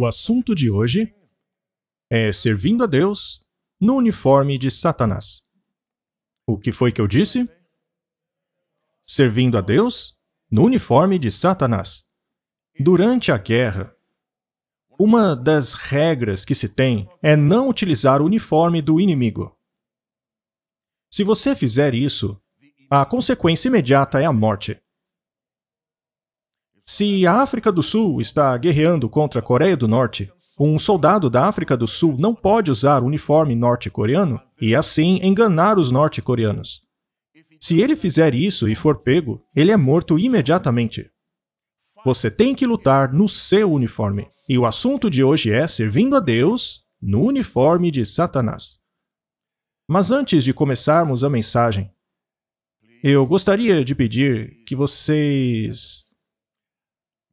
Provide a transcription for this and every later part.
O assunto de hoje é servindo a Deus no uniforme de Satanás. O que foi que eu disse? Servindo a Deus no uniforme de Satanás. Durante a guerra, uma das regras que se tem é não utilizar o uniforme do inimigo. Se você fizer isso, a consequência imediata é a morte. Se a África do Sul está guerreando contra a Coreia do Norte, um soldado da África do Sul não pode usar o uniforme norte-coreano e assim enganar os norte-coreanos. Se ele fizer isso e for pego, ele é morto imediatamente. Você tem que lutar no seu uniforme. E o assunto de hoje é servindo a Deus no uniforme de Satanás. Mas antes de começarmos a mensagem, eu gostaria de pedir que vocês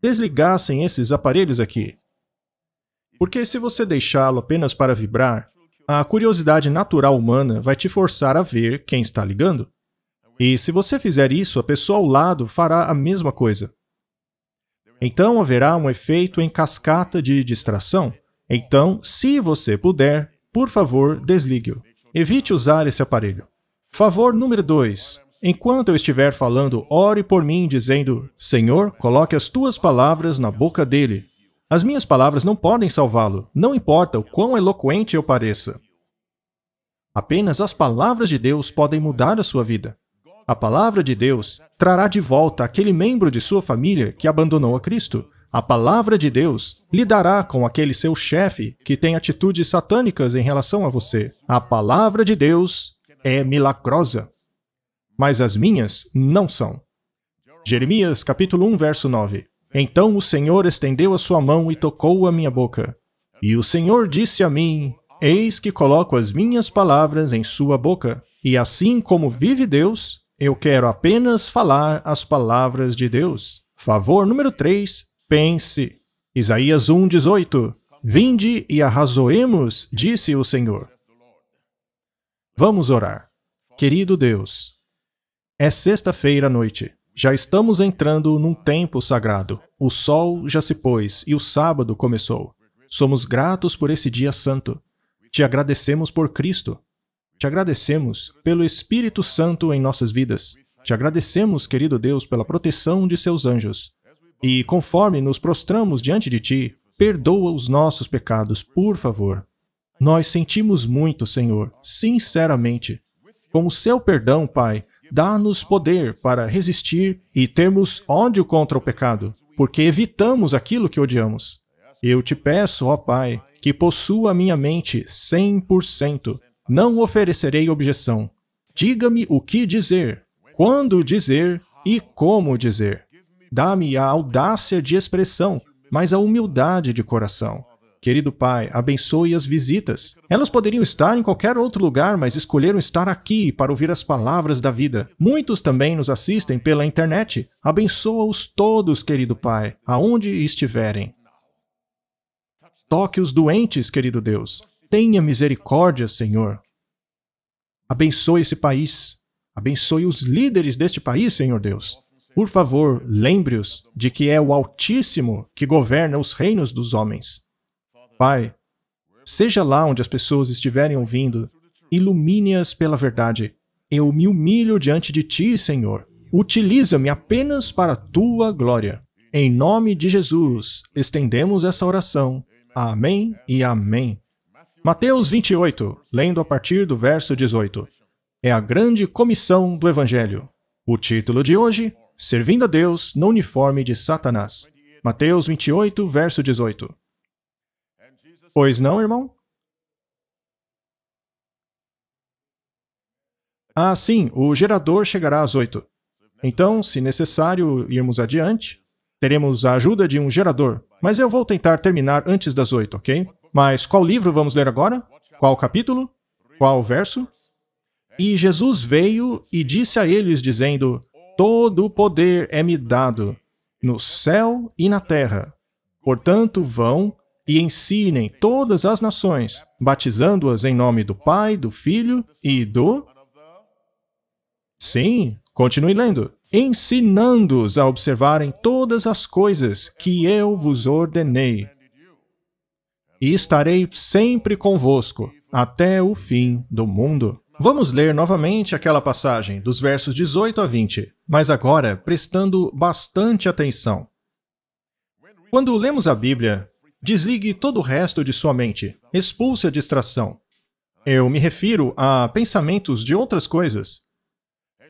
desligassem esses aparelhos aqui. Porque se você deixá-lo apenas para vibrar, a curiosidade natural humana vai te forçar a ver quem está ligando. E se você fizer isso, a pessoa ao lado fará a mesma coisa. Então haverá um efeito em cascata de distração. Então, se você puder, por favor, desligue-o. Evite usar esse aparelho. Favor número 2. Enquanto eu estiver falando, ore por mim, dizendo: Senhor, coloque as tuas palavras na boca dele. As minhas palavras não podem salvá-lo, não importa o quão eloquente eu pareça. Apenas as palavras de Deus podem mudar a sua vida. A palavra de Deus trará de volta aquele membro de sua família que abandonou a Cristo. A palavra de Deus lidará com aquele seu chefe que tem atitudes satânicas em relação a você. A palavra de Deus é milagrosa mas as minhas não são. Jeremias capítulo 1, verso 9. Então o Senhor estendeu a sua mão e tocou a minha boca. E o Senhor disse a mim: Eis que coloco as minhas palavras em sua boca, e assim como vive Deus, eu quero apenas falar as palavras de Deus. Favor número 3, pense. Isaías 1:18. Vinde e arrazoemos, disse o Senhor. Vamos orar. Querido Deus, é sexta-feira à noite. Já estamos entrando num tempo sagrado. O sol já se pôs e o sábado começou. Somos gratos por esse dia santo. Te agradecemos por Cristo. Te agradecemos pelo Espírito Santo em nossas vidas. Te agradecemos, querido Deus, pela proteção de seus anjos. E conforme nos prostramos diante de ti, perdoa os nossos pecados, por favor. Nós sentimos muito, Senhor, sinceramente. Com o seu perdão, Pai, Dá-nos poder para resistir e termos ódio contra o pecado, porque evitamos aquilo que odiamos. Eu te peço, ó Pai, que possua minha mente 100%. Não oferecerei objeção. Diga-me o que dizer, quando dizer e como dizer. Dá-me a audácia de expressão, mas a humildade de coração Querido Pai, abençoe as visitas. Elas poderiam estar em qualquer outro lugar, mas escolheram estar aqui para ouvir as palavras da vida. Muitos também nos assistem pela internet. Abençoa-os todos, querido Pai, aonde estiverem. Toque os doentes, querido Deus. Tenha misericórdia, Senhor. Abençoe esse país. Abençoe os líderes deste país, Senhor Deus. Por favor, lembre-os de que é o Altíssimo que governa os reinos dos homens. Pai, seja lá onde as pessoas estiverem ouvindo, ilumine-as pela verdade. Eu me humilho diante de ti, Senhor. Utiliza-me apenas para a tua glória. Em nome de Jesus, estendemos essa oração. Amém e amém. Mateus 28, lendo a partir do verso 18. É a grande comissão do Evangelho. O título de hoje: Servindo a Deus no uniforme de Satanás. Mateus 28, verso 18. Pois não, irmão? Ah, sim, o gerador chegará às oito. Então, se necessário irmos adiante, teremos a ajuda de um gerador. Mas eu vou tentar terminar antes das oito, ok? Mas qual livro vamos ler agora? Qual capítulo? Qual verso? E Jesus veio e disse a eles, dizendo: Todo o poder é me dado, no céu e na terra. Portanto, vão e ensinem todas as nações, batizando-as em nome do Pai, do Filho e do. Sim, continue lendo. Ensinando-os a observarem todas as coisas que eu vos ordenei. E estarei sempre convosco até o fim do mundo. Vamos ler novamente aquela passagem, dos versos 18 a 20, mas agora prestando bastante atenção. Quando lemos a Bíblia, Desligue todo o resto de sua mente. Expulse a distração. Eu me refiro a pensamentos de outras coisas.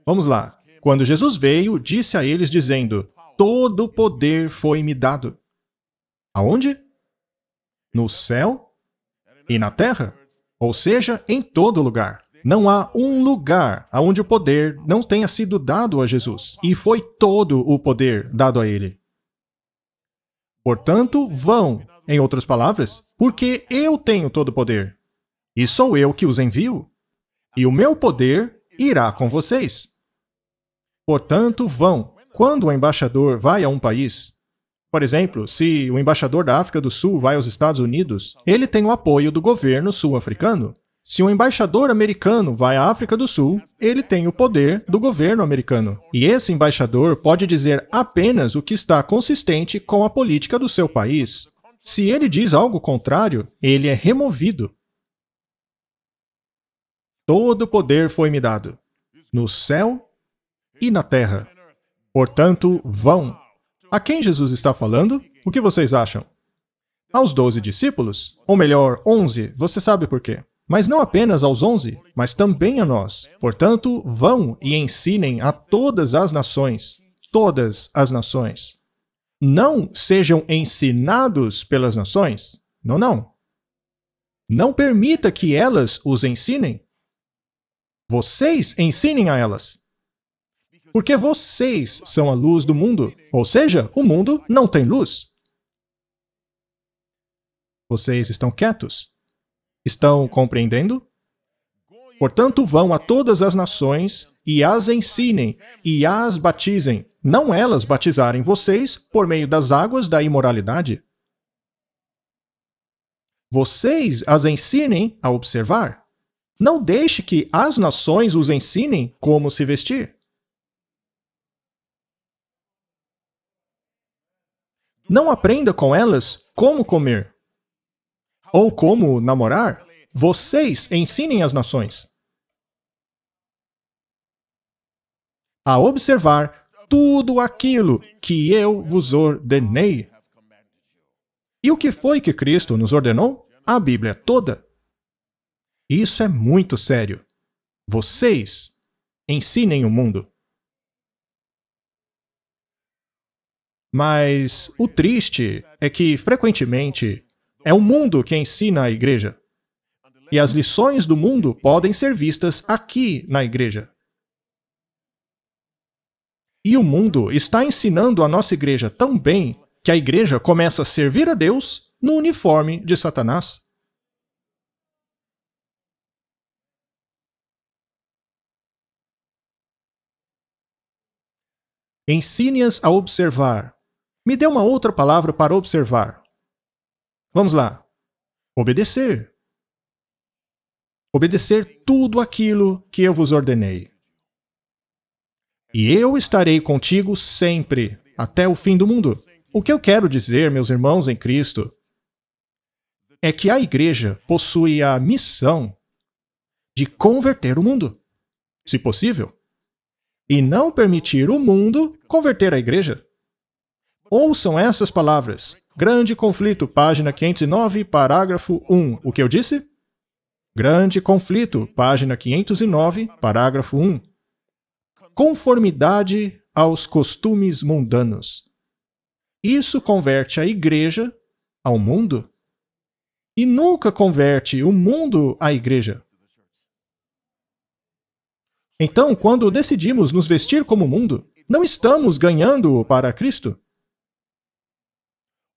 Vamos lá. Quando Jesus veio, disse a eles, dizendo: Todo poder foi me dado. Aonde? No céu e na terra, ou seja, em todo lugar. Não há um lugar aonde o poder não tenha sido dado a Jesus, e foi todo o poder dado a ele. Portanto, vão em outras palavras, porque eu tenho todo o poder. E sou eu que os envio. E o meu poder irá com vocês. Portanto, vão. Quando o embaixador vai a um país, por exemplo, se o embaixador da África do Sul vai aos Estados Unidos, ele tem o apoio do governo sul-africano. Se o embaixador americano vai à África do Sul, ele tem o poder do governo americano. E esse embaixador pode dizer apenas o que está consistente com a política do seu país. Se ele diz algo contrário, ele é removido. Todo poder foi me dado, no céu e na terra. Portanto, vão. A quem Jesus está falando? O que vocês acham? Aos doze discípulos, ou melhor, onze, você sabe por quê. Mas não apenas aos onze, mas também a nós. Portanto, vão e ensinem a todas as nações. Todas as nações não sejam ensinados pelas nações? Não, não. Não permita que elas os ensinem. Vocês ensinem a elas. Porque vocês são a luz do mundo, ou seja, o mundo não tem luz. Vocês estão quietos? Estão compreendendo? Portanto, vão a todas as nações e as ensinem e as batizem não elas batizarem vocês por meio das águas da imoralidade? Vocês as ensinem a observar. Não deixe que as nações os ensinem como se vestir. Não aprenda com elas como comer ou como namorar. Vocês ensinem as nações a observar tudo aquilo que eu vos ordenei. E o que foi que Cristo nos ordenou? A Bíblia toda. Isso é muito sério. Vocês ensinem o mundo. Mas o triste é que, frequentemente, é o mundo que ensina a igreja. E as lições do mundo podem ser vistas aqui na igreja e o mundo está ensinando a nossa igreja tão bem que a igreja começa a servir a Deus no uniforme de Satanás. Ensine-as a observar. Me dê uma outra palavra para observar. Vamos lá. Obedecer. Obedecer tudo aquilo que eu vos ordenei e eu estarei contigo sempre, até o fim do mundo. O que eu quero dizer, meus irmãos em Cristo, é que a igreja possui a missão de converter o mundo, se possível, e não permitir o mundo converter a igreja. Ouçam essas palavras. Grande conflito, página 509, parágrafo 1. O que eu disse? Grande conflito, página 509, parágrafo 1 conformidade aos costumes mundanos. Isso converte a igreja ao mundo e nunca converte o mundo à igreja. Então, quando decidimos nos vestir como mundo, não estamos ganhando para Cristo.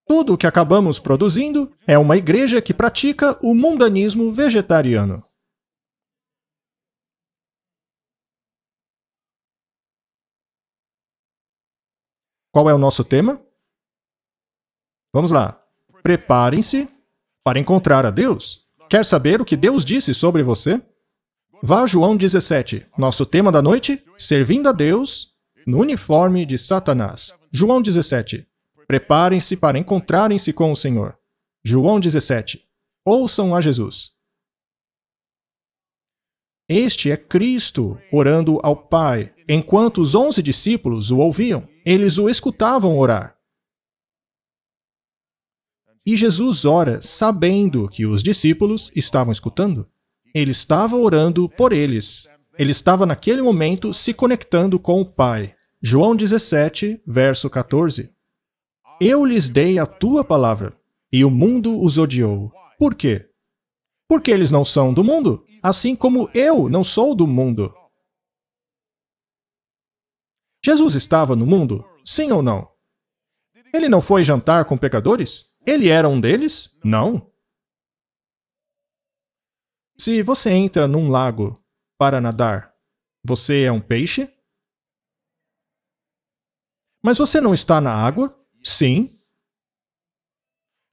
Tudo o que acabamos produzindo é uma igreja que pratica o mundanismo vegetariano. Qual é o nosso tema? Vamos lá. Preparem-se para encontrar a Deus. Quer saber o que Deus disse sobre você? Vá a João 17. Nosso tema da noite: Servindo a Deus no uniforme de Satanás. João 17. Preparem-se para encontrarem-se com o Senhor. João 17. Ouçam a Jesus. Este é Cristo orando ao Pai, enquanto os onze discípulos o ouviam. Eles o escutavam orar. E Jesus ora sabendo que os discípulos estavam escutando. Ele estava orando por eles. Ele estava naquele momento se conectando com o Pai. João 17, verso 14. Eu lhes dei a tua palavra, e o mundo os odiou. Por quê? Porque eles não são do mundo, assim como eu não sou do mundo. Jesus estava no mundo? Sim ou não? Ele não foi jantar com pecadores? Ele era um deles? Não. Se você entra num lago para nadar, você é um peixe? Mas você não está na água? Sim.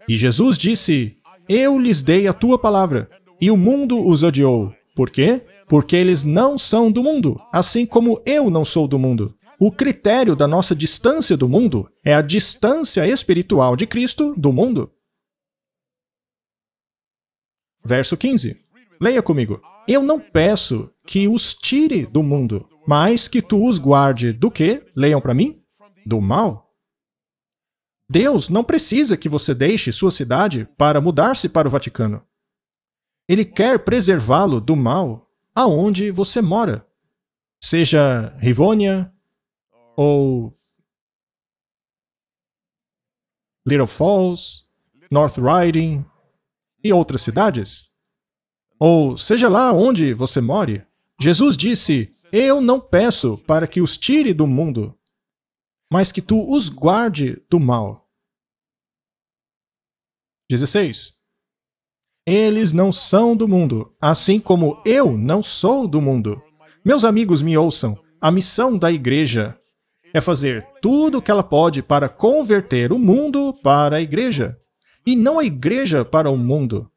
E Jesus disse: Eu lhes dei a tua palavra, e o mundo os odiou. Por quê? Porque eles não são do mundo, assim como eu não sou do mundo o critério da nossa distância do mundo é a distância espiritual de Cristo do mundo. Verso 15. Leia comigo. Eu não peço que os tire do mundo, mas que tu os guarde do quê? Leiam para mim? Do mal. Deus não precisa que você deixe sua cidade para mudar-se para o Vaticano. Ele quer preservá-lo do mal aonde você mora. Seja Rivônia, ou Little Falls, North Riding e outras cidades? Ou seja lá onde você more, Jesus disse: Eu não peço para que os tire do mundo, mas que tu os guarde do mal. 16. Eles não são do mundo, assim como eu não sou do mundo. Meus amigos, me ouçam. A missão da igreja é fazer tudo o que ela pode para converter o mundo para a igreja, e não a igreja para o mundo.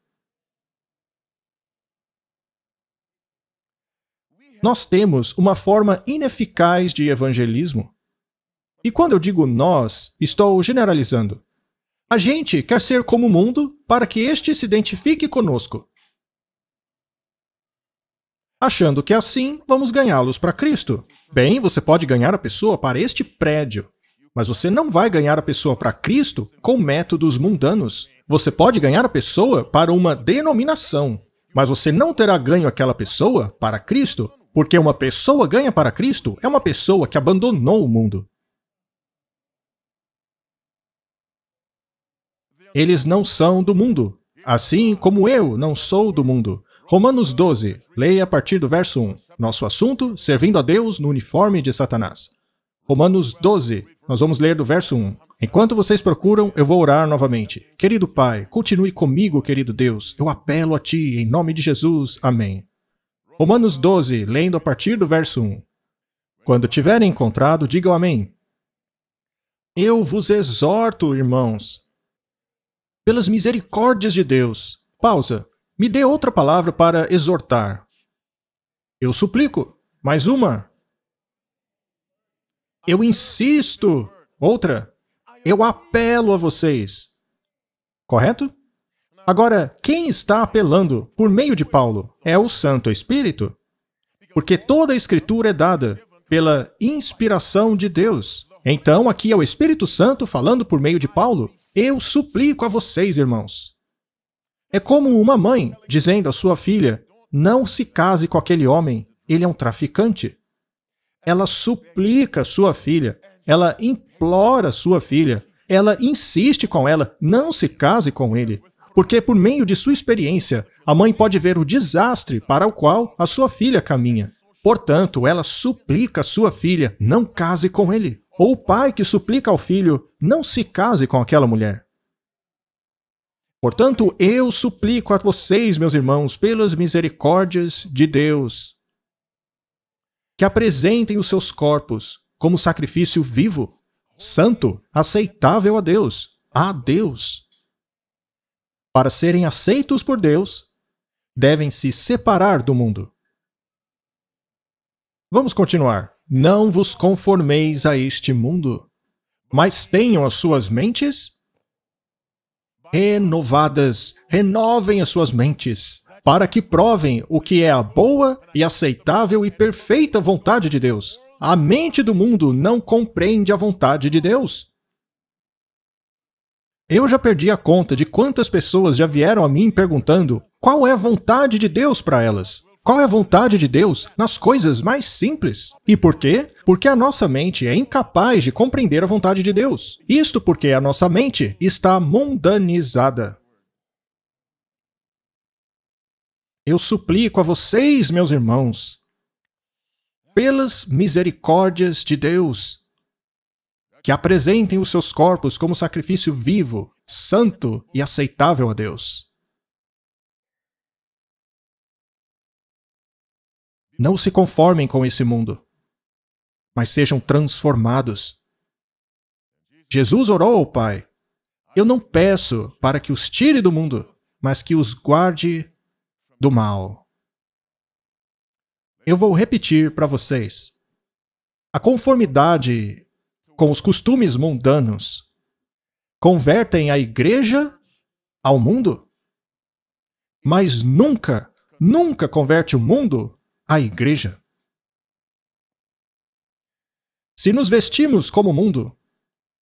Nós temos uma forma ineficaz de evangelismo. E quando eu digo nós, estou generalizando. A gente quer ser como o mundo para que este se identifique conosco. Achando que é assim vamos ganhá-los para Cristo. Bem, você pode ganhar a pessoa para este prédio, mas você não vai ganhar a pessoa para Cristo com métodos mundanos. Você pode ganhar a pessoa para uma denominação, mas você não terá ganho aquela pessoa para Cristo, porque uma pessoa ganha para Cristo é uma pessoa que abandonou o mundo. Eles não são do mundo, assim como eu não sou do mundo. Romanos 12, leia a partir do verso 1. Nosso assunto: servindo a Deus no uniforme de Satanás. Romanos 12, nós vamos ler do verso 1. Enquanto vocês procuram, eu vou orar novamente. Querido Pai, continue comigo, querido Deus. Eu apelo a Ti, em nome de Jesus. Amém. Romanos 12, lendo a partir do verso 1. Quando tiverem encontrado, digam amém. Eu vos exorto, irmãos, pelas misericórdias de Deus. Pausa. Me dê outra palavra para exortar. Eu suplico, mais uma. Eu insisto, outra. Eu apelo a vocês. Correto? Agora, quem está apelando por meio de Paulo? É o Santo Espírito. Porque toda a Escritura é dada pela inspiração de Deus. Então, aqui é o Espírito Santo falando por meio de Paulo. Eu suplico a vocês, irmãos. É como uma mãe dizendo à sua filha: não se case com aquele homem, ele é um traficante. Ela suplica sua filha, ela implora sua filha, ela insiste com ela: não se case com ele. Porque, por meio de sua experiência, a mãe pode ver o desastre para o qual a sua filha caminha. Portanto, ela suplica sua filha: não case com ele. Ou o pai que suplica ao filho: não se case com aquela mulher. Portanto, eu suplico a vocês, meus irmãos, pelas misericórdias de Deus, que apresentem os seus corpos como sacrifício vivo, santo, aceitável a Deus, a Deus. Para serem aceitos por Deus, devem se separar do mundo. Vamos continuar. Não vos conformeis a este mundo, mas tenham as suas mentes renovadas. Renovem as suas mentes para que provem o que é a boa e aceitável e perfeita vontade de Deus. A mente do mundo não compreende a vontade de Deus. Eu já perdi a conta de quantas pessoas já vieram a mim perguntando qual é a vontade de Deus para elas. Qual é a vontade de Deus nas coisas mais simples? E por quê? Porque a nossa mente é incapaz de compreender a vontade de Deus. Isto porque a nossa mente está mundanizada. Eu suplico a vocês, meus irmãos, pelas misericórdias de Deus, que apresentem os seus corpos como sacrifício vivo, santo e aceitável a Deus. Não se conformem com esse mundo, mas sejam transformados. Jesus orou ao Pai: Eu não peço para que os tire do mundo, mas que os guarde do mal. Eu vou repetir para vocês. A conformidade com os costumes mundanos convertem a igreja ao mundo, mas nunca, nunca converte o mundo a Igreja. Se nos vestimos como o mundo,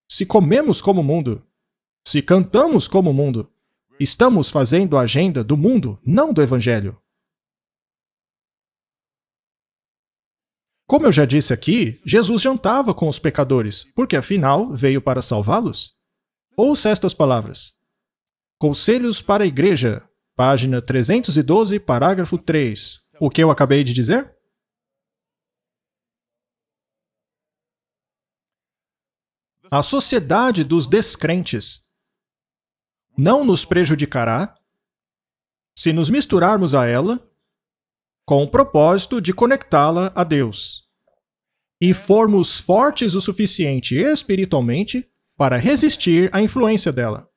se comemos como o mundo, se cantamos como o mundo, estamos fazendo a agenda do mundo, não do Evangelho. Como eu já disse aqui, Jesus jantava com os pecadores, porque afinal veio para salvá-los. Ouça estas palavras. Conselhos para a Igreja, página 312, parágrafo 3. Então o que eu acabei de dizer? A sociedade dos descrentes não nos prejudicará se nos misturarmos a ela com o propósito de conectá-la a Deus e formos fortes o suficiente espiritualmente para resistir à influência dela.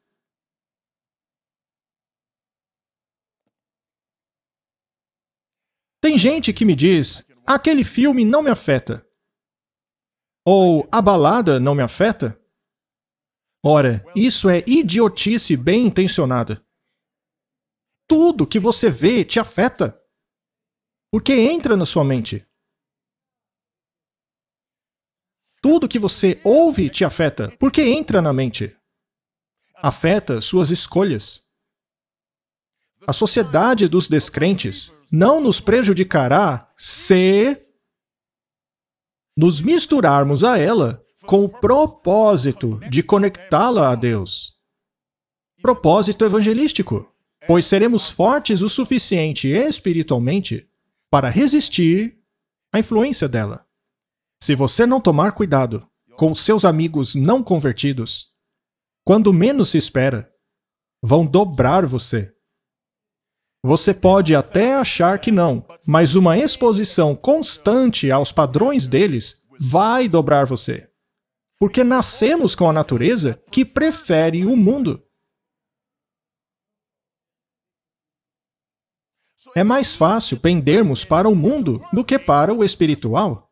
Tem gente que me diz: aquele filme não me afeta. Ou a balada não me afeta. Ora, isso é idiotice bem intencionada. Tudo que você vê te afeta. Porque entra na sua mente. Tudo que você ouve te afeta, porque entra na mente. Afeta suas escolhas a sociedade dos descrentes não nos prejudicará se nos misturarmos a ela com o propósito de conectá-la a Deus. Propósito evangelístico, pois seremos fortes o suficiente espiritualmente para resistir à influência dela. Se você não tomar cuidado com seus amigos não convertidos, quando menos se espera, vão dobrar você você pode até achar que não, mas uma exposição constante aos padrões deles vai dobrar você. Porque nascemos com a natureza que prefere o mundo. É mais fácil pendermos para o mundo do que para o espiritual.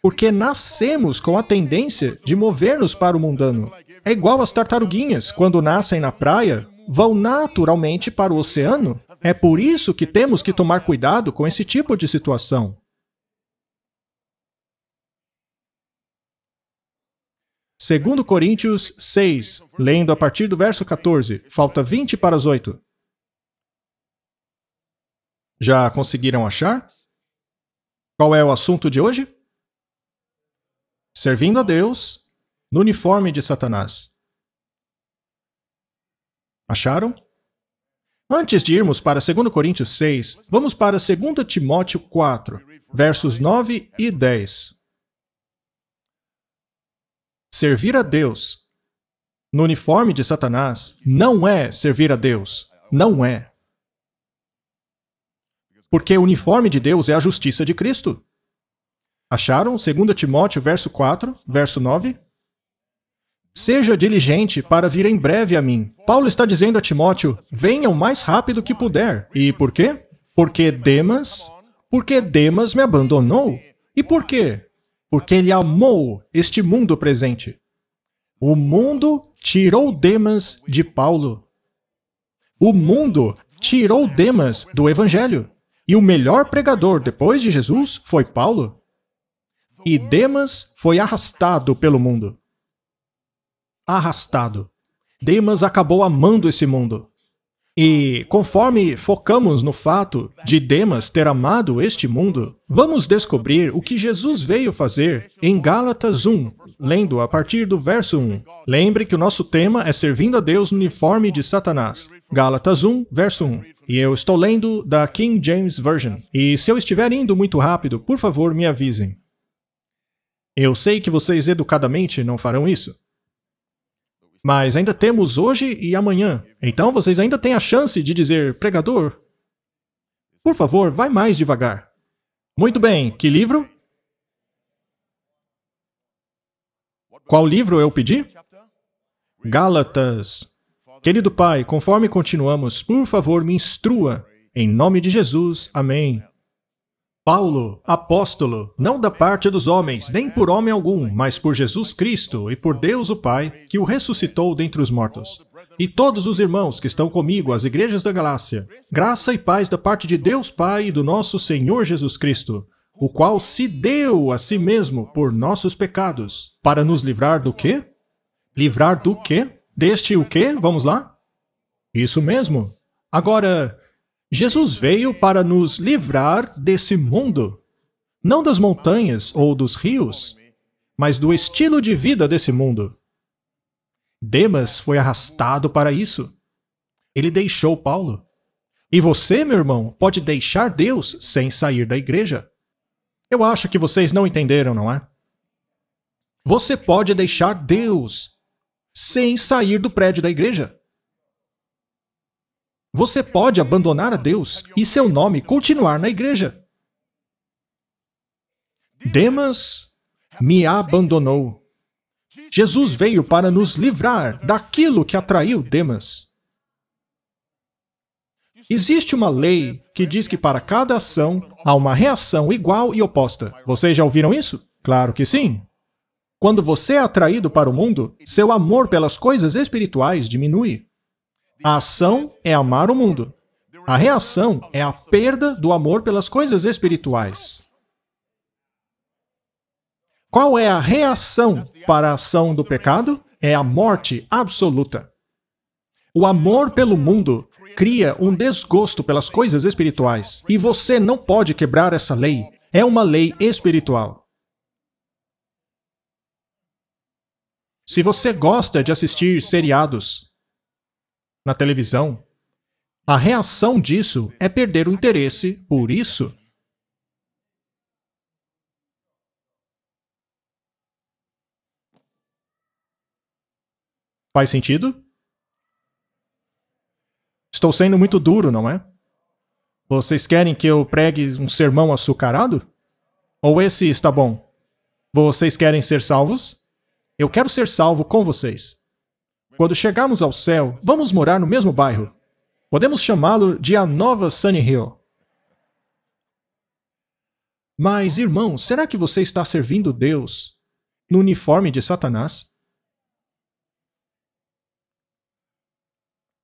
Porque nascemos com a tendência de mover-nos para o mundano. É igual às tartaruguinhas, quando nascem na praia, vão naturalmente para o oceano. É por isso que temos que tomar cuidado com esse tipo de situação. Segundo Coríntios 6, lendo a partir do verso 14, falta 20 para as 8. Já conseguiram achar? Qual é o assunto de hoje? Servindo a Deus no uniforme de Satanás. Acharam? Antes de irmos para 2 Coríntios 6, vamos para 2 Timóteo 4, versos 9 e 10. Servir a Deus no uniforme de Satanás não é servir a Deus. Não é. Porque o uniforme de Deus é a justiça de Cristo. Acharam 2 Timóteo verso 4, verso 9? Seja diligente para vir em breve a mim. Paulo está dizendo a Timóteo: venha o mais rápido que puder. E por quê? Porque Demas, porque Demas me abandonou. E por quê? Porque ele amou este mundo presente. O mundo tirou Demas de Paulo. O mundo tirou Demas do evangelho. E o melhor pregador depois de Jesus foi Paulo. E Demas foi arrastado pelo mundo arrastado. Demas acabou amando esse mundo. E conforme focamos no fato de Demas ter amado este mundo, vamos descobrir o que Jesus veio fazer em Gálatas 1, lendo a partir do verso 1. Lembre que o nosso tema é servindo a Deus no uniforme de Satanás. Gálatas 1, verso 1. E eu estou lendo da King James Version. E se eu estiver indo muito rápido, por favor, me avisem. Eu sei que vocês educadamente não farão isso. Mas ainda temos hoje e amanhã. Então vocês ainda têm a chance de dizer, pregador, por favor, vai mais devagar. Muito bem, que livro? Qual livro eu pedi? Gálatas. Querido Pai, conforme continuamos, por favor, me instrua. Em nome de Jesus. Amém. Paulo, apóstolo, não da parte dos homens, nem por homem algum, mas por Jesus Cristo e por Deus o Pai, que o ressuscitou dentre os mortos. E todos os irmãos que estão comigo às igrejas da Galácia, graça e paz da parte de Deus Pai e do nosso Senhor Jesus Cristo, o qual se deu a si mesmo por nossos pecados, para nos livrar do quê? Livrar do quê? Deste o quê? Vamos lá? Isso mesmo. Agora, Jesus veio para nos livrar desse mundo, não das montanhas ou dos rios, mas do estilo de vida desse mundo. Demas foi arrastado para isso. Ele deixou Paulo. E você, meu irmão, pode deixar Deus sem sair da igreja. Eu acho que vocês não entenderam, não é? Você pode deixar Deus sem sair do prédio da igreja. Você pode abandonar a Deus e seu nome continuar na igreja. Demas me abandonou. Jesus veio para nos livrar daquilo que atraiu Demas. Existe uma lei que diz que para cada ação há uma reação igual e oposta. Vocês já ouviram isso? Claro que sim. Quando você é atraído para o mundo, seu amor pelas coisas espirituais diminui. A ação é amar o mundo. A reação é a perda do amor pelas coisas espirituais. Qual é a reação para a ação do pecado? É a morte absoluta. O amor pelo mundo cria um desgosto pelas coisas espirituais, e você não pode quebrar essa lei. É uma lei espiritual. Se você gosta de assistir seriados, na televisão. A reação disso é perder o interesse por isso. Faz sentido? Estou sendo muito duro, não é? Vocês querem que eu pregue um sermão açucarado? Ou esse está bom? Vocês querem ser salvos? Eu quero ser salvo com vocês. Quando chegarmos ao céu, vamos morar no mesmo bairro. Podemos chamá-lo de a nova Sunny Hill. Mas, irmão, será que você está servindo Deus no uniforme de Satanás?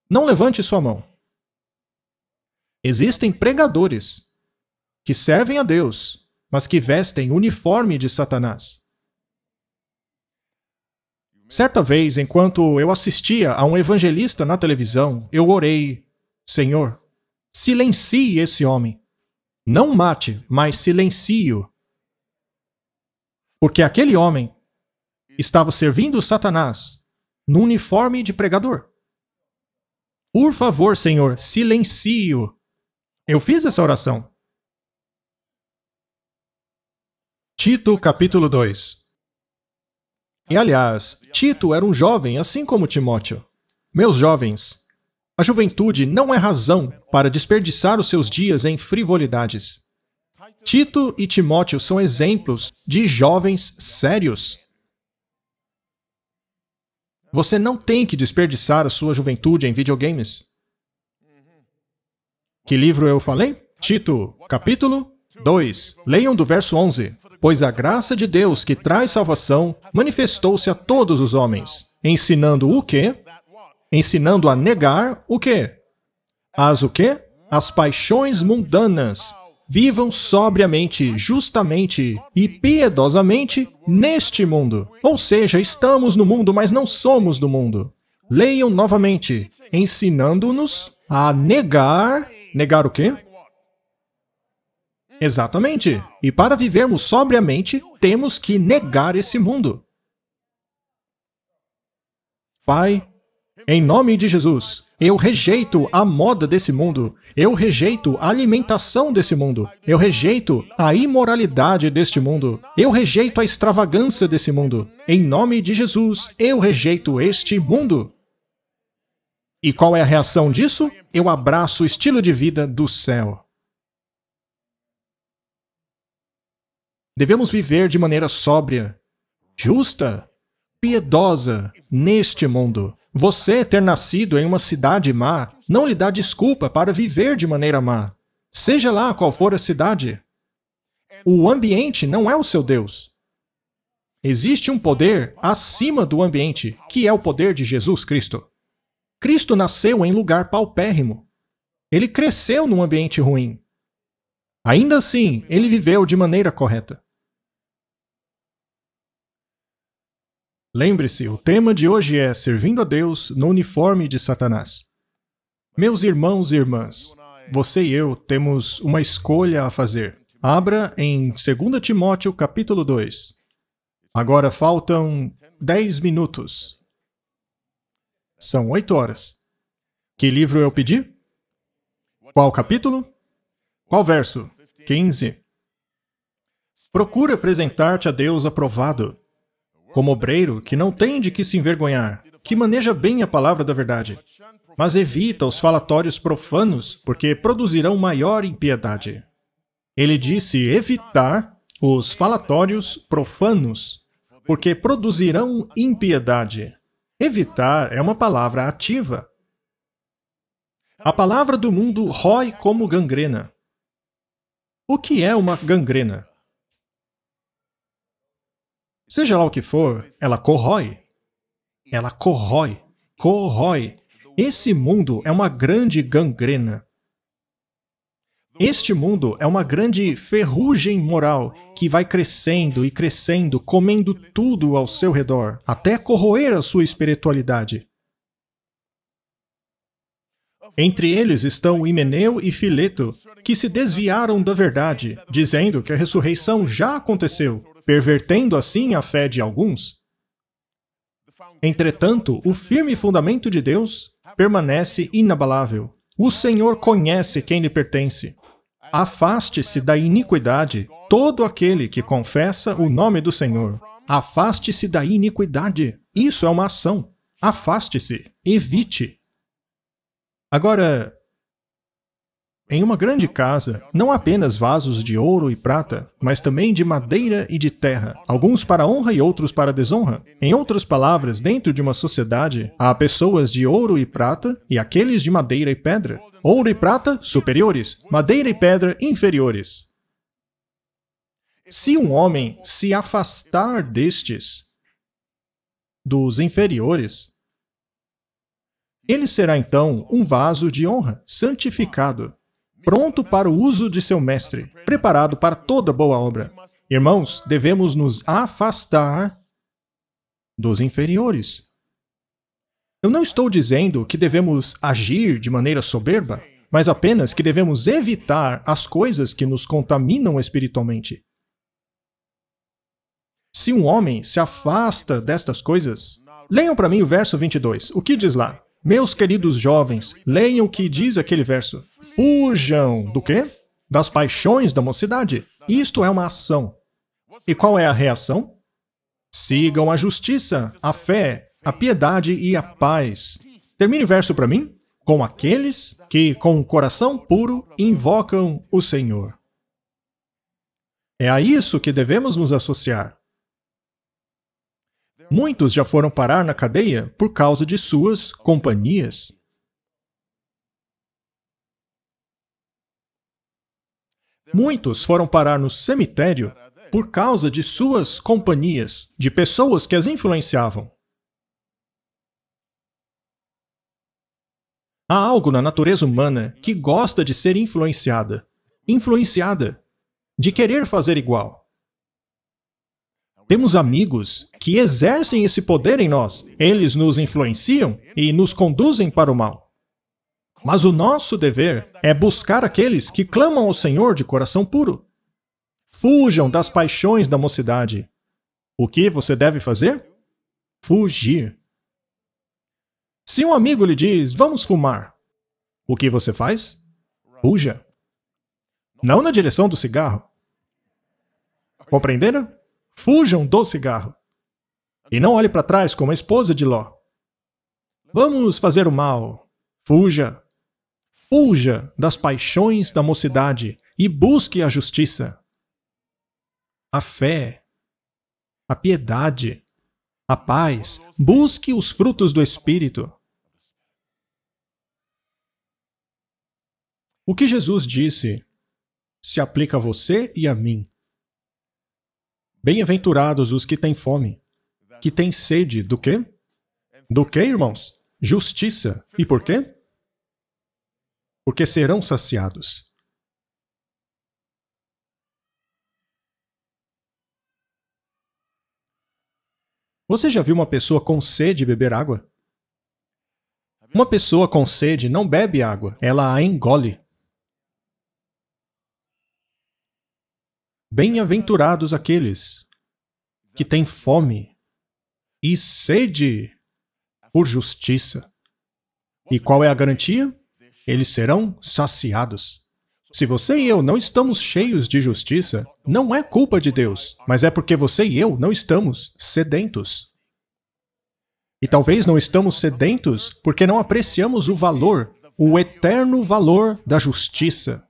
Não levante sua mão. Existem pregadores que servem a Deus, mas que vestem uniforme de Satanás. Certa vez, enquanto eu assistia a um evangelista na televisão, eu orei: Senhor, silencie esse homem. Não mate, mas silencie-o. Porque aquele homem estava servindo Satanás no uniforme de pregador. Por favor, Senhor, silencie-o. Eu fiz essa oração. Tito capítulo 2 e aliás, Tito era um jovem, assim como Timóteo. Meus jovens, a juventude não é razão para desperdiçar os seus dias em frivolidades. Tito e Timóteo são exemplos de jovens sérios. Você não tem que desperdiçar a sua juventude em videogames. Que livro eu falei? Tito, capítulo 2. Leiam do verso 11. Pois a graça de Deus que traz salvação manifestou-se a todos os homens, ensinando o quê? Ensinando a negar o quê? As o quê? As paixões mundanas. Vivam sobriamente, justamente e piedosamente neste mundo. Ou seja, estamos no mundo, mas não somos do mundo. Leiam novamente, ensinando-nos a negar. Negar o quê? Exatamente. E para vivermos sobriamente, temos que negar esse mundo. Pai, em nome de Jesus, eu rejeito a moda desse mundo. Eu rejeito a alimentação desse mundo. Eu rejeito a imoralidade deste mundo. Eu rejeito a extravagância desse mundo. Em nome de Jesus, eu rejeito este mundo. E qual é a reação disso? Eu abraço o estilo de vida do céu. Devemos viver de maneira sóbria, justa, piedosa neste mundo. Você ter nascido em uma cidade má não lhe dá desculpa para viver de maneira má, seja lá qual for a cidade. O ambiente não é o seu Deus. Existe um poder acima do ambiente, que é o poder de Jesus Cristo. Cristo nasceu em lugar paupérrimo. Ele cresceu num ambiente ruim. Ainda assim, ele viveu de maneira correta. Lembre-se, o tema de hoje é Servindo a Deus no Uniforme de Satanás. Meus irmãos e irmãs, você e eu temos uma escolha a fazer. Abra em 2 Timóteo capítulo 2. Agora faltam 10 minutos. São 8 horas. Que livro eu pedi? Qual capítulo? Qual verso? 15. Procura apresentar-te a Deus aprovado, como obreiro que não tem de que se envergonhar, que maneja bem a palavra da verdade, mas evita os falatórios profanos, porque produzirão maior impiedade. Ele disse evitar os falatórios profanos, porque produzirão impiedade. Evitar é uma palavra ativa. A palavra do mundo rói como gangrena. O que é uma gangrena? Seja lá o que for, ela corrói. Ela corrói. Corrói. Esse mundo é uma grande gangrena. Este mundo é uma grande ferrugem moral que vai crescendo e crescendo, comendo tudo ao seu redor, até corroer a sua espiritualidade. Entre eles estão Himeneu e Fileto, que se desviaram da verdade, dizendo que a ressurreição já aconteceu, pervertendo assim a fé de alguns? Entretanto, o firme fundamento de Deus permanece inabalável. O Senhor conhece quem lhe pertence. Afaste-se da iniquidade, todo aquele que confessa o nome do Senhor. Afaste-se da iniquidade. Isso é uma ação. Afaste-se, evite. Agora, em uma grande casa, não apenas vasos de ouro e prata, mas também de madeira e de terra, alguns para honra e outros para desonra. Em outras palavras, dentro de uma sociedade, há pessoas de ouro e prata e aqueles de madeira e pedra. Ouro e prata, superiores, madeira e pedra, inferiores. Se um homem se afastar destes, dos inferiores, ele será então um vaso de honra, santificado, pronto para o uso de seu mestre, preparado para toda boa obra. Irmãos, devemos nos afastar dos inferiores. Eu não estou dizendo que devemos agir de maneira soberba, mas apenas que devemos evitar as coisas que nos contaminam espiritualmente. Se um homem se afasta destas coisas, leiam para mim o verso 22. O que diz lá? Meus queridos jovens, leiam o que diz aquele verso. Fujam do quê? Das paixões da mocidade. Isto é uma ação. E qual é a reação? Sigam a justiça, a fé, a piedade e a paz. Termine o verso para mim. Com aqueles que, com o coração puro, invocam o Senhor. É a isso que devemos nos associar. Muitos já foram parar na cadeia por causa de suas companhias. Muitos foram parar no cemitério por causa de suas companhias, de pessoas que as influenciavam. Há algo na natureza humana que gosta de ser influenciada, influenciada, de querer fazer igual. Temos amigos que exercem esse poder em nós. Eles nos influenciam e nos conduzem para o mal. Mas o nosso dever é buscar aqueles que clamam ao Senhor de coração puro. Fujam das paixões da mocidade. O que você deve fazer? Fugir. Se um amigo lhe diz, vamos fumar, o que você faz? Fuja. Não na direção do cigarro. Compreenderam? Fujam do cigarro. E não olhe para trás como a esposa de Ló. Vamos fazer o mal. Fuja. Fuja das paixões da mocidade e busque a justiça. A fé, a piedade, a paz, busque os frutos do Espírito. O que Jesus disse se aplica a você e a mim. Bem-aventurados os que têm fome, que tem sede do quê? Do quê, irmãos? Justiça. E por quê? Porque serão saciados. Você já viu uma pessoa com sede beber água? Uma pessoa com sede não bebe água, ela a engole. Bem-aventurados aqueles que têm fome e sede por justiça. E qual é a garantia? Eles serão saciados. Se você e eu não estamos cheios de justiça, não é culpa de Deus, mas é porque você e eu não estamos sedentos. E talvez não estamos sedentos porque não apreciamos o valor, o eterno valor da justiça.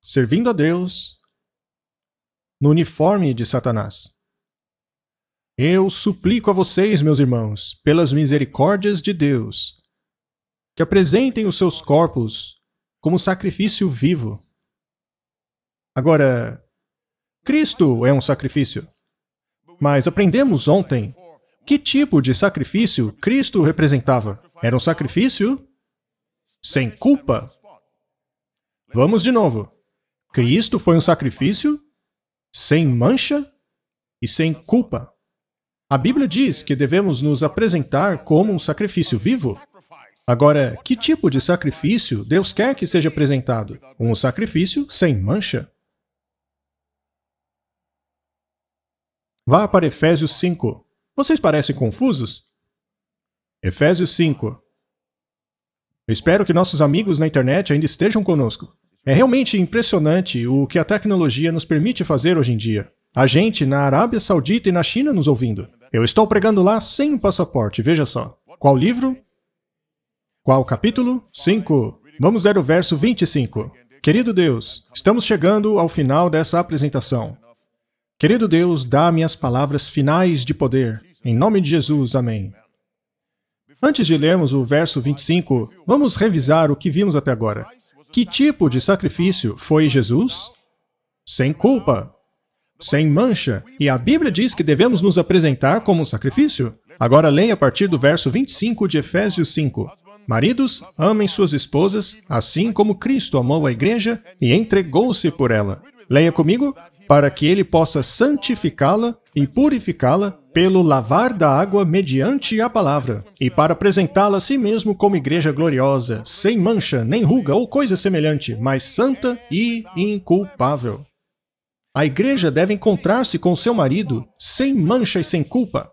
Servindo a Deus, no uniforme de Satanás. Eu suplico a vocês, meus irmãos, pelas misericórdias de Deus, que apresentem os seus corpos como sacrifício vivo. Agora, Cristo é um sacrifício. Mas aprendemos ontem que tipo de sacrifício Cristo representava. Era um sacrifício sem culpa. Vamos de novo. Cristo foi um sacrifício sem mancha e sem culpa. A Bíblia diz que devemos nos apresentar como um sacrifício vivo. Agora, que tipo de sacrifício Deus quer que seja apresentado? Um sacrifício sem mancha. Vá para Efésios 5. Vocês parecem confusos? Efésios 5. Eu espero que nossos amigos na internet ainda estejam conosco. É realmente impressionante o que a tecnologia nos permite fazer hoje em dia. A gente na Arábia Saudita e na China nos ouvindo. Eu estou pregando lá sem o passaporte, veja só. Qual livro? Qual capítulo? 5. Vamos ler o verso 25. Querido Deus, estamos chegando ao final dessa apresentação. Querido Deus, dá-me as palavras finais de poder. Em nome de Jesus, amém. Antes de lermos o verso 25, vamos revisar o que vimos até agora. Que tipo de sacrifício foi Jesus? Sem culpa, sem mancha. E a Bíblia diz que devemos nos apresentar como um sacrifício. Agora leia a partir do verso 25 de Efésios 5. Maridos, amem suas esposas, assim como Cristo amou a igreja e entregou-se por ela. Leia comigo para que ele possa santificá-la e purificá-la pelo lavar da água mediante a palavra, e para apresentá-la a si mesmo como igreja gloriosa, sem mancha, nem ruga ou coisa semelhante, mas santa e inculpável. A igreja deve encontrar-se com seu marido sem mancha e sem culpa.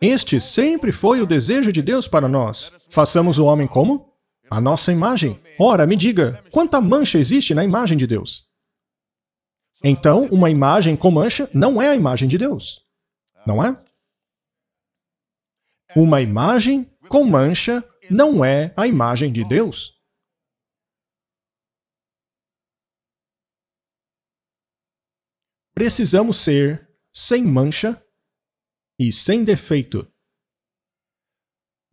Este sempre foi o desejo de Deus para nós. Façamos o homem como? A nossa imagem? Ora, me diga, quanta mancha existe na imagem de Deus? Então, uma imagem com mancha não é a imagem de Deus. Não é? Uma imagem com mancha não é a imagem de Deus. Precisamos ser sem mancha e sem defeito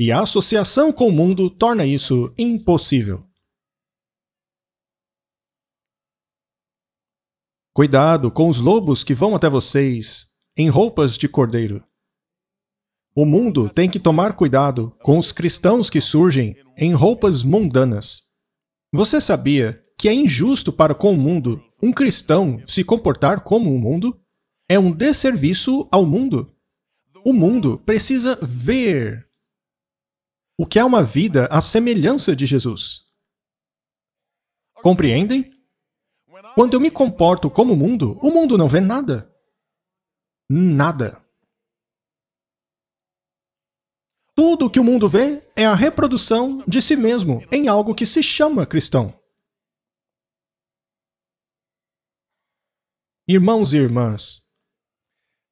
e a associação com o mundo torna isso impossível. Cuidado com os lobos que vão até vocês em roupas de cordeiro. O mundo tem que tomar cuidado com os cristãos que surgem em roupas mundanas. Você sabia que é injusto para com o mundo um cristão se comportar como o um mundo? É um desserviço ao mundo. O mundo precisa ver o que é uma vida à semelhança de Jesus. Compreendem? Quando eu me comporto como o mundo, o mundo não vê nada. Nada. Tudo o que o mundo vê é a reprodução de si mesmo em algo que se chama cristão. Irmãos e irmãs,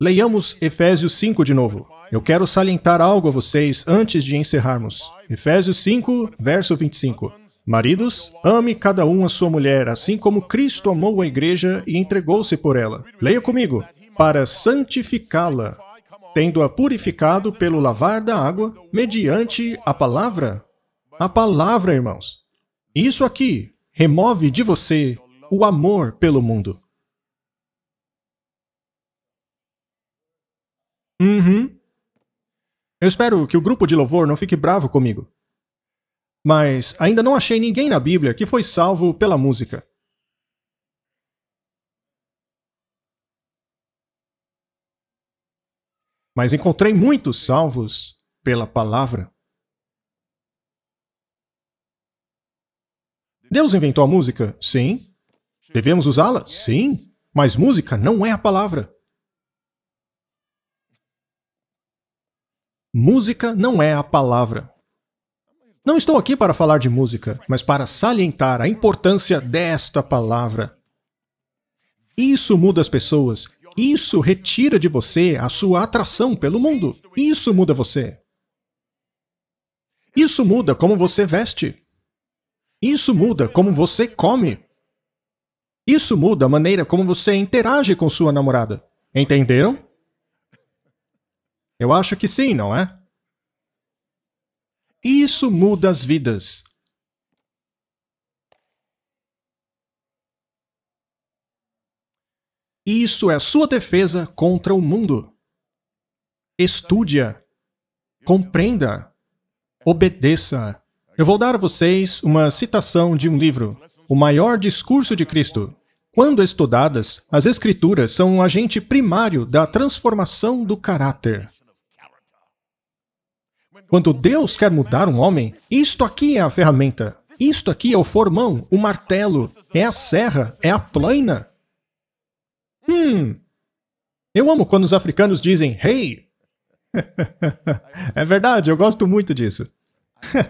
Leiamos Efésios 5 de novo. Eu quero salientar algo a vocês antes de encerrarmos. Efésios 5, verso 25. Maridos, ame cada um a sua mulher, assim como Cristo amou a igreja e entregou-se por ela. Leia comigo. Para santificá-la, tendo-a purificado pelo lavar da água, mediante a palavra. A palavra, irmãos. Isso aqui remove de você o amor pelo mundo. Uhum. Eu espero que o grupo de louvor não fique bravo comigo. Mas ainda não achei ninguém na Bíblia que foi salvo pela música. Mas encontrei muitos salvos pela palavra. Deus inventou a música? Sim. Devemos usá-la? Sim. Mas música não é a palavra. Música não é a palavra. Não estou aqui para falar de música, mas para salientar a importância desta palavra. Isso muda as pessoas. Isso retira de você a sua atração pelo mundo. Isso muda você. Isso muda como você veste. Isso muda como você come. Isso muda a maneira como você interage com sua namorada. Entenderam? Eu acho que sim, não é? Isso muda as vidas. Isso é sua defesa contra o mundo. Estude-a. compreenda, obedeça. Eu vou dar a vocês uma citação de um livro, O Maior Discurso de Cristo. Quando estudadas, as Escrituras são um agente primário da transformação do caráter. Quando Deus quer mudar um homem, isto aqui é a ferramenta. Isto aqui é o formão, o martelo, é a serra, é a plana. Hum. Eu amo quando os africanos dizem hey. é verdade, eu gosto muito disso.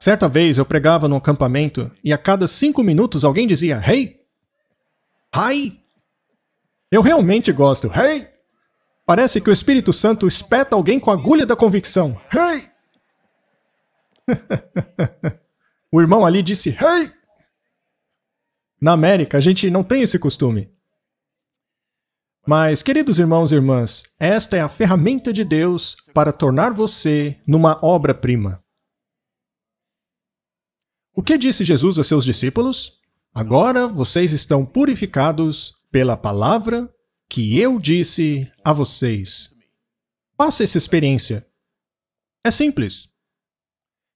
Certa vez eu pregava num acampamento e a cada cinco minutos alguém dizia hey. Hi. Eu realmente gosto. Hey! Parece que o Espírito Santo espeta alguém com a agulha da convicção. Hey! o irmão ali disse hey! Na América, a gente não tem esse costume. Mas, queridos irmãos e irmãs, esta é a ferramenta de Deus para tornar você numa obra-prima. O que disse Jesus a seus discípulos? Agora vocês estão purificados pela palavra que eu disse a vocês. Faça essa experiência. É simples.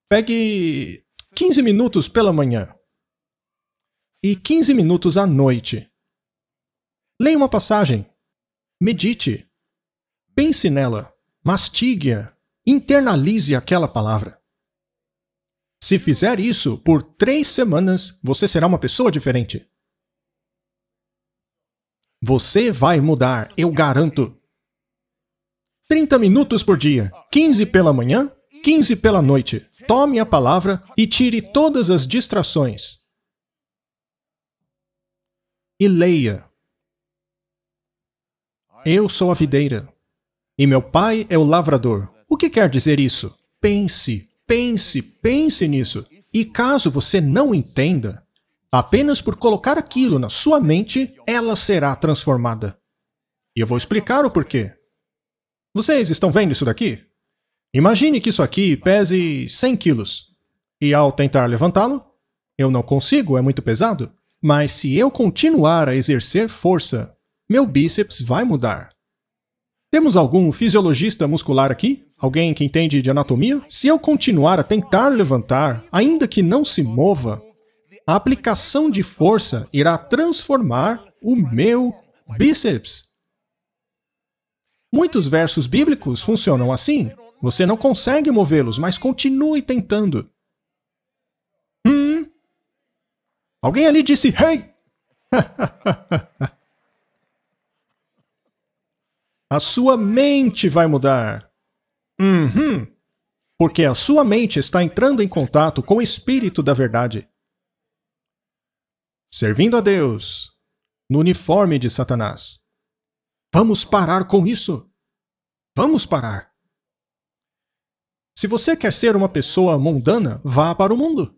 Pegue 15 minutos pela manhã e 15 minutos à noite. Leia uma passagem. Medite. Pense nela. Mastigue-a. Internalize aquela palavra. Se fizer isso por três semanas, você será uma pessoa diferente. Você vai mudar, eu garanto. 30 minutos por dia, 15 pela manhã, 15 pela noite. Tome a palavra e tire todas as distrações. E leia. Eu sou a videira e meu pai é o lavrador. O que quer dizer isso? Pense, pense, pense nisso. E caso você não entenda, Apenas por colocar aquilo na sua mente, ela será transformada. E eu vou explicar o porquê. Vocês estão vendo isso daqui? Imagine que isso aqui pese 100 quilos. E ao tentar levantá-lo, eu não consigo, é muito pesado. Mas se eu continuar a exercer força, meu bíceps vai mudar. Temos algum fisiologista muscular aqui? Alguém que entende de anatomia? Se eu continuar a tentar levantar, ainda que não se mova, a aplicação de força irá transformar o meu bíceps. Muitos versos bíblicos funcionam assim. Você não consegue movê-los, mas continue tentando. Hum? Alguém ali disse, hey! a sua mente vai mudar. Uhum. Porque a sua mente está entrando em contato com o espírito da verdade servindo a Deus, no uniforme de Satanás. Vamos parar com isso! Vamos parar! Se você quer ser uma pessoa mundana, vá para o mundo.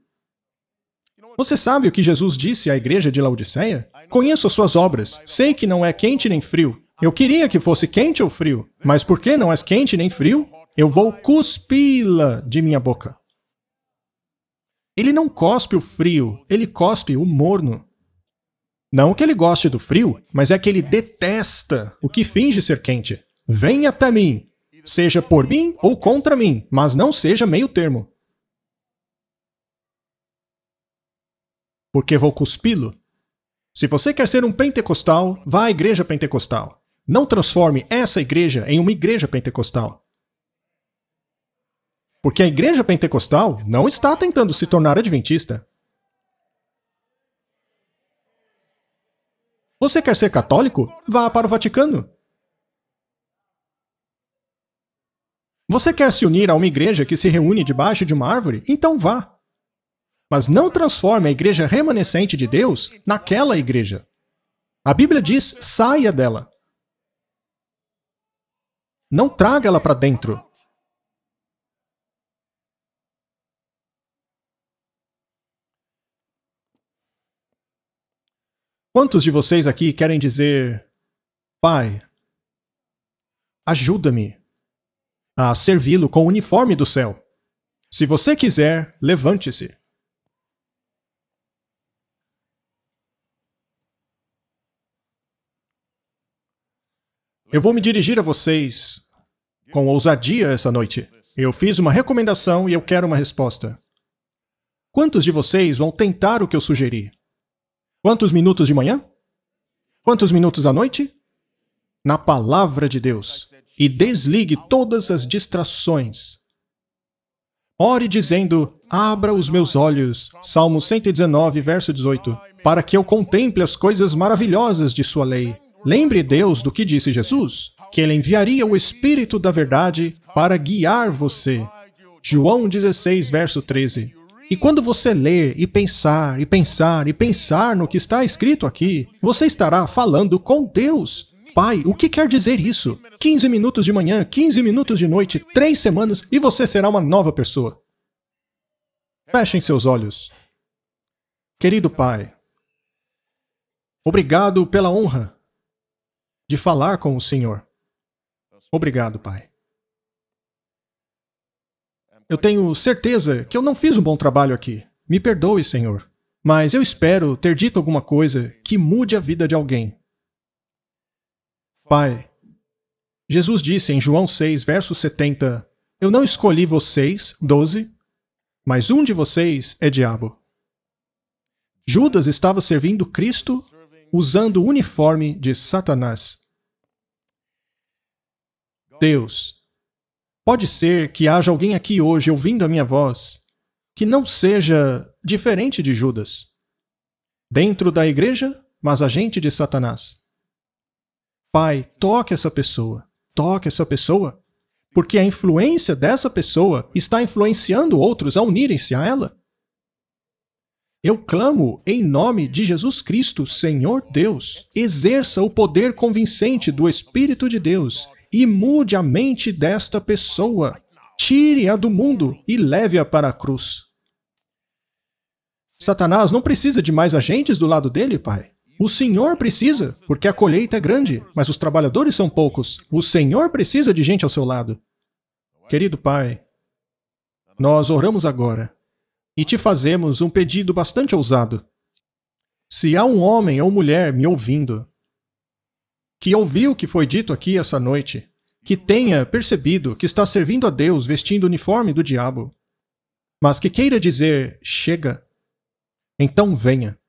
Você sabe o que Jesus disse à igreja de Laodiceia? Conheço as suas obras, sei que não é quente nem frio. Eu queria que fosse quente ou frio, mas por que não és quente nem frio, eu vou cuspi-la de minha boca. Ele não cospe o frio, ele cospe o morno. Não que ele goste do frio, mas é que ele detesta o que finge ser quente. Venha até mim, seja por mim ou contra mim, mas não seja meio termo. Porque vou cuspi-lo. Se você quer ser um pentecostal, vá à igreja pentecostal. Não transforme essa igreja em uma igreja pentecostal. Porque a igreja pentecostal não está tentando se tornar adventista. Você quer ser católico? Vá para o Vaticano. Você quer se unir a uma igreja que se reúne debaixo de uma árvore? Então vá. Mas não transforme a igreja remanescente de Deus naquela igreja. A Bíblia diz: saia dela. Não traga ela para dentro. Quantos de vocês aqui querem dizer: Pai, ajuda-me a servi-lo com o uniforme do céu? Se você quiser, levante-se. Eu vou me dirigir a vocês com ousadia essa noite. Eu fiz uma recomendação e eu quero uma resposta. Quantos de vocês vão tentar o que eu sugeri? Quantos minutos de manhã? Quantos minutos à noite? Na palavra de Deus. E desligue todas as distrações. Ore dizendo: Abra os meus olhos. Salmo 119, verso 18. Para que eu contemple as coisas maravilhosas de Sua lei. Lembre Deus do que disse Jesus: que Ele enviaria o Espírito da Verdade para guiar você. João 16, verso 13. E quando você ler e pensar e pensar e pensar no que está escrito aqui, você estará falando com Deus. Pai, o que quer dizer isso? 15 minutos de manhã, 15 minutos de noite, 3 semanas e você será uma nova pessoa. Fechem seus olhos. Querido Pai, obrigado pela honra de falar com o Senhor. Obrigado, Pai. Eu tenho certeza que eu não fiz um bom trabalho aqui. Me perdoe, Senhor. Mas eu espero ter dito alguma coisa que mude a vida de alguém. Pai, Jesus disse em João 6, verso 70, Eu não escolhi vocês, doze, mas um de vocês é diabo. Judas estava servindo Cristo usando o uniforme de Satanás. Deus, Pode ser que haja alguém aqui hoje ouvindo a minha voz que não seja diferente de Judas. Dentro da igreja, mas agente de Satanás. Pai, toque essa pessoa, toque essa pessoa, porque a influência dessa pessoa está influenciando outros a unirem-se a ela. Eu clamo em nome de Jesus Cristo, Senhor Deus. Exerça o poder convincente do Espírito de Deus e mude a mente desta pessoa. Tire-a do mundo e leve-a para a cruz. Satanás não precisa de mais agentes do lado dele, Pai. O Senhor precisa, porque a colheita é grande, mas os trabalhadores são poucos. O Senhor precisa de gente ao seu lado. Querido Pai, nós oramos agora e te fazemos um pedido bastante ousado. Se há um homem ou mulher me ouvindo que ouviu o que foi dito aqui essa noite, que tenha percebido que está servindo a Deus vestindo o uniforme do diabo, mas que queira dizer chega, então venha.